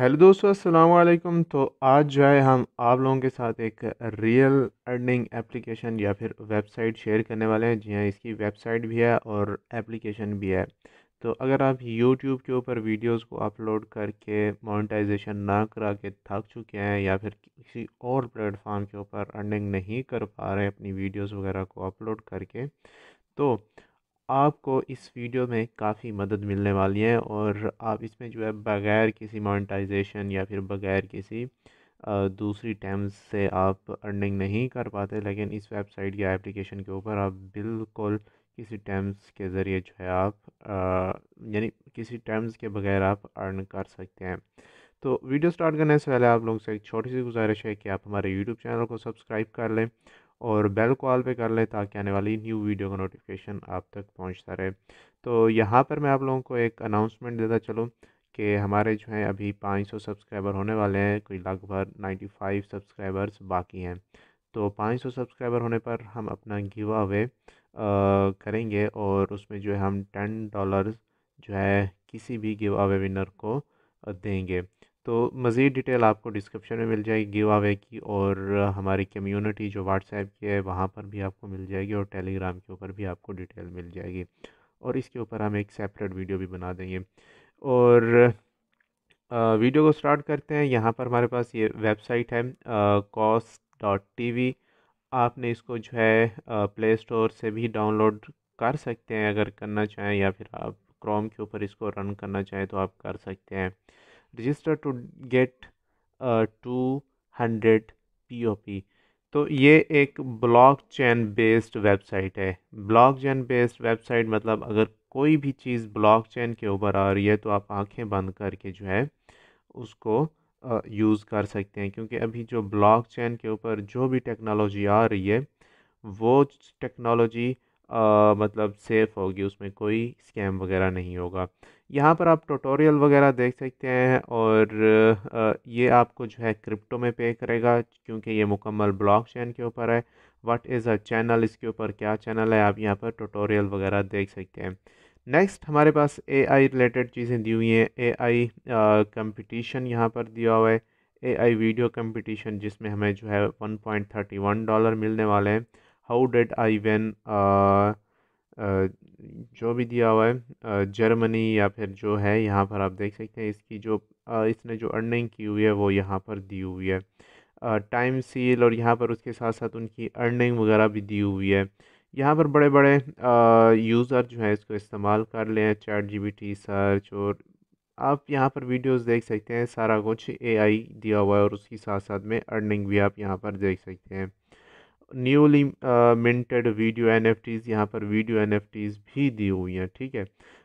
hello दोस्तों अस्सलाम वालेकुम तो आज जो है हम आप लोगों के साथ एक रियल अर्निंग एप्लीकेशन या फिर वेबसाइट शेयर करने वाले हैं जी हाँ इसकी वेबसाइट भी है और एप्लीकेशन भी है तो अगर आप यूट्यूब के ऊपर वीडियोस को अपलोड करके मोनेटाइजेशन ना करा के थक चुके हैं या फिर किसी और प्लेटफॉर्म के ऊपर अर्निंग नहीं कर पा रहे अपनी वीडियोज़ वगैरह को अपलोड करके तो आपको इस वीडियो में काफ़ी मदद मिलने वाली है और आप इसमें जो है बग़ैर किसी मोनेटाइजेशन या फिर बग़ैर किसी दूसरी टर्म्स से आप अर्निंग नहीं कर पाते लेकिन इस वेबसाइट या एप्लीकेशन के ऊपर आप बिल्कुल किसी टर्म्स के ज़रिए जो है आप यानी किसी टर्म्स के बगैर आप अर्न कर सकते हैं तो वीडियो स्टार्ट करने से पहले आप लोगों से एक छोटी सी गुजारिश है कि आप हमारे यूट्यूब चैनल को सब्सक्राइब कर लें और बेल को ऑल पे कर लें ताकि आने वाली न्यू वीडियो का नोटिफिकेशन आप तक पहुंचता रहे तो यहाँ पर मैं आप लोगों को एक अनाउंसमेंट देता चलूँ कि हमारे जो हैं अभी 500 सब्सक्राइबर होने वाले हैं कोई लगभग 95 सब्सक्राइबर्स बाकी हैं तो 500 सब्सक्राइबर होने पर हम अपना गिव अवे करेंगे और उसमें जो है हम टेन डॉलर जो है किसी भी गिव अवे विनर को देंगे तो मज़ीद डिटेल आपको डिस्क्रिप्शन में मिल जाएगी गिव अवे की और हमारी कम्युनिटी जो व्हाट्सएप की है वहाँ पर भी आपको मिल जाएगी और टेलीग्राम के ऊपर भी आपको डिटेल मिल जाएगी और इसके ऊपर हम एक सेपरेट वीडियो भी बना देंगे और वीडियो को स्टार्ट करते हैं यहाँ पर हमारे पास ये वेबसाइट है कॉस्ट डॉट टी वी आपने इसको जो है प्ले स्टोर से भी डाउनलोड कर सकते हैं अगर करना चाहें या फिर आप क्रोम के ऊपर इसको रन करना चाहें तो आप कर सकते हैं register to get two hundred P O P तो ये एक ब्लॉक चैन बेस्ड वेबसाइट है ब्लॉक चैन बेस्ड वेबसाइट मतलब अगर कोई भी चीज़ ब्लॉक चैन के ऊपर आ रही है तो आप आंखें बंद करके जो है उसको यूज़ कर सकते हैं क्योंकि अभी जो ब्लॉक चैन के ऊपर जो भी टेक्नोलॉजी आ रही है वो टेक्नोलॉजी मतलब सेफ़ होगी उसमें कोई स्कैम वगैरह नहीं होगा यहाँ पर आप ट्यूटोरियल वगैरह देख सकते हैं और ये आपको जो है क्रिप्टो में पे करेगा क्योंकि ये मुकम्मल ब्लॉकचेन के ऊपर है व्हाट इज़ अ चैनल इसके ऊपर क्या चैनल है आप यहाँ पर ट्यूटोरियल वगैरह देख सकते हैं नेक्स्ट हमारे पास ए रिलेटेड चीज़ें दी हुई हैं ए आई यहाँ पर दिया हुआ है आई वीडियो कम्पटिशन जिसमें हमें जो है वन डॉलर मिलने वाले हैं हाउ डेट आई वेन जो भी दिया हुआ है जर्मनी uh, या फिर जो है यहाँ पर आप देख सकते हैं इसकी जो uh, इसने जो अर्निंग की हुई है वो यहाँ पर दी हुई है टाइम uh, सील और यहाँ पर उसके साथ साथ उनकी अर्निंग वगैरह भी दी हुई है यहाँ पर बड़े बड़े यूज़र जो है इसको इस्तेमाल कर लें चैट टी सर्च और आप यहाँ पर वीडियोस देख सकते हैं सारा कुछ एआई दिया हुआ है और उसके साथ साथ में अर्निंग भी आप यहाँ पर देख सकते हैं newly minted uh, video N F Ts यहाँ पर वीडियो एन एफ टीज भी दी हुई हैं ठीक है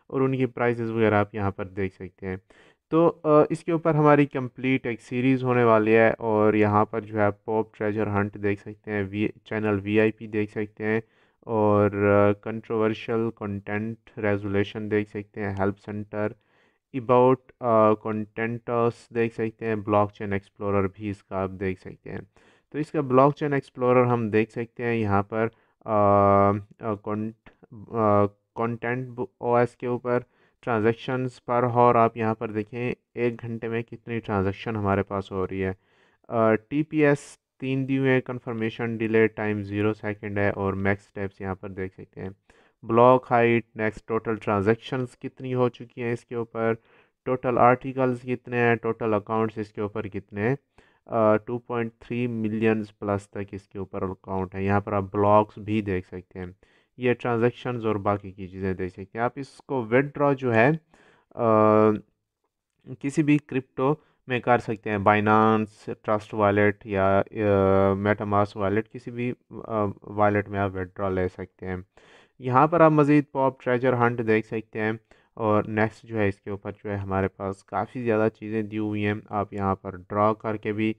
और उनकी प्राइस वगैरह आप यहाँ पर देख सकते हैं तो इसके ऊपर हमारी कंप्लीट एक सीरीज़ होने वाली है और यहाँ पर जो है पॉप ट्रेजर हंट देख सकते हैं वी चैनल वीआईपी देख सकते हैं और कंट्रोवर्शियल कंटेंट रेजोलेशन देख सकते हैं हेल्प सेंटर अबाउट कंटेंटर्स देख सकते हैं ब्लॉकचेन एक्सप्लोरर भी इसका आप देख सकते हैं तो इसका ब्लॉकचेन एक्सप्लोरर हम देख सकते हैं यहाँ पर कंटेंट ओएस के ऊपर ट्रांजैक्शंस पर और आप यहाँ पर देखें एक घंटे में कितनी ट्रांजैक्शन हमारे पास हो रही है टी पी एस तीन दी हुए हैं confirmation delay time zero second है और मैक्स स्टेप्स यहाँ पर देख सकते हैं block height next total transactions कितनी हो चुकी हैं इसके ऊपर टोटल आर्टिकल्स कितने हैं टोटल अकाउंट्स इसके ऊपर कितने हैं two point three millions plus तक इसके ऊपर अकाउंट है यहाँ पर आप ब्लॉग्स भी देख सकते हैं ये ट्रांजेक्शन और बाकी की चीज़ें देख सकते हैं आप इसको विदड्रॉ जो है आ, किसी भी क्रिप्टो में कर सकते हैं बाइनांस ट्रस्ट वॉलेट या मेटामास वॉलेट किसी भी वॉलेट में आप विदड्रॉ ले सकते हैं यहाँ पर आप मज़ीद पॉप ट्रेजर हंट देख सकते हैं और नेक्स्ट जो है इसके ऊपर जो है हमारे पास काफ़ी ज़्यादा चीज़ें दी हुई हैं आप यहाँ पर ड्रॉ करके भी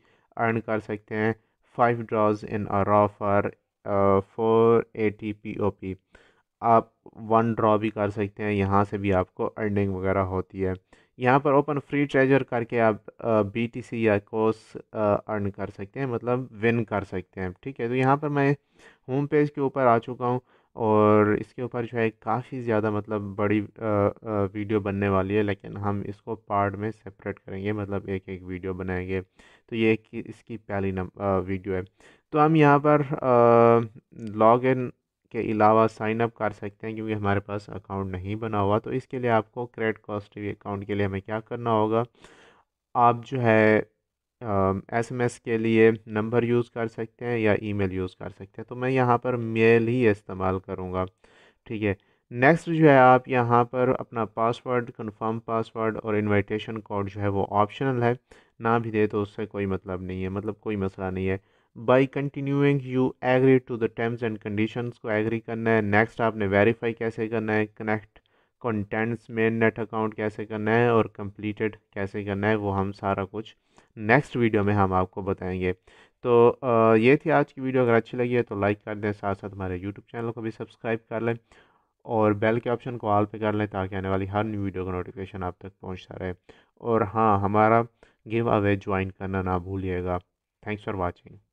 अर्न कर सकते हैं five draws in a row for four eighty P O P आप वन ड्रॉ भी कर सकते हैं यहाँ से भी आपको अर्निंग वगैरह होती है यहाँ पर ओपन फ्री ट्रेजर करके आप बी टी सी या कोर्स अर्न uh, कर सकते हैं मतलब विन कर सकते हैं ठीक है तो यहाँ पर मैं होम पेज के ऊपर आ चुका हूँ और इसके ऊपर जो है काफ़ी ज़्यादा मतलब बड़ी वीडियो बनने वाली है लेकिन हम इसको पार्ट में सेपरेट करेंगे मतलब एक एक वीडियो बनाएंगे तो ये एक इसकी पहली वीडियो है तो हम यहाँ पर लॉग इन के अलावा साइन अप कर सकते हैं क्योंकि हमारे पास अकाउंट नहीं बना हुआ तो इसके लिए आपको क्रेडिट कॉस्ट अकाउंट के लिए हमें क्या करना होगा आप जो है एसएमएस के लिए नंबर यूज़ कर सकते हैं या ईमेल यूज़ कर सकते हैं तो मैं यहाँ पर मेल ही इस्तेमाल करूँगा ठीक है नेक्स्ट जो है आप यहाँ पर अपना पासवर्ड कंफर्म पासवर्ड और इनविटेशन कोड जो है वो ऑप्शनल है ना भी दे तो उससे कोई मतलब नहीं है मतलब कोई मसला नहीं है by continuing you agree to the terms and conditions को एग्री करना है नेक्स्ट आपने वेरीफाई कैसे करना है कनेक्ट कंटेंट्स में नेट अकाउंट कैसे करना है और कंप्लीटेड कैसे करना है वो हम सारा कुछ नेक्स्ट वीडियो में हम आपको बताएंगे तो ये थी आज की वीडियो अगर अच्छी लगी है तो लाइक कर दें साथ साथ हमारे यूट्यूब चैनल को भी सब्सक्राइब कर लें और बेल के ऑप्शन को ऑल पे कर लें ताकि आने वाली हर न्यू वीडियो का नोटिफिकेशन आप तक पहुंचता रहे और हाँ हमारा गिव अवे ज्वाइन करना ना भूलिएगा थैंक्स फॉर वॉचिंग